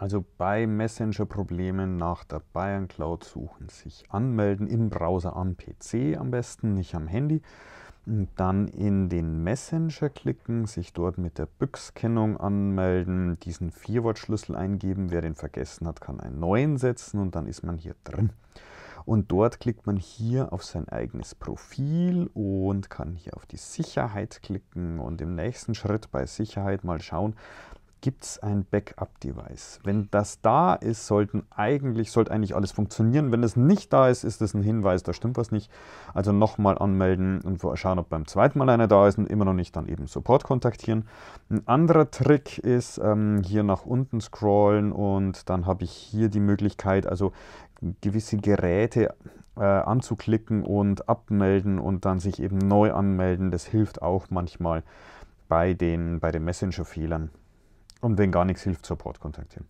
Also bei Messenger-Problemen nach der Bayern Cloud suchen, sich anmelden im Browser am PC am besten, nicht am Handy. Und dann in den Messenger klicken, sich dort mit der Büchskennung anmelden, diesen Vierwortschlüssel eingeben. Wer den vergessen hat, kann einen neuen setzen und dann ist man hier drin. Und dort klickt man hier auf sein eigenes Profil und kann hier auf die Sicherheit klicken und im nächsten Schritt bei Sicherheit mal schauen, gibt es ein Backup-Device. Wenn das da ist, sollten eigentlich, sollte eigentlich alles funktionieren. Wenn es nicht da ist, ist es ein Hinweis, da stimmt was nicht. Also nochmal anmelden und schauen, ob beim zweiten Mal einer da ist und immer noch nicht, dann eben Support kontaktieren. Ein anderer Trick ist, ähm, hier nach unten scrollen und dann habe ich hier die Möglichkeit, also gewisse Geräte äh, anzuklicken und abmelden und dann sich eben neu anmelden. Das hilft auch manchmal bei den, bei den Messenger-Fehlern. Und wenn gar nichts hilft, Support kontaktieren.